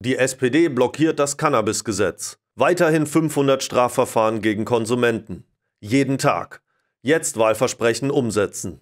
Die SPD blockiert das Cannabisgesetz. Weiterhin 500 Strafverfahren gegen Konsumenten. Jeden Tag. Jetzt Wahlversprechen umsetzen.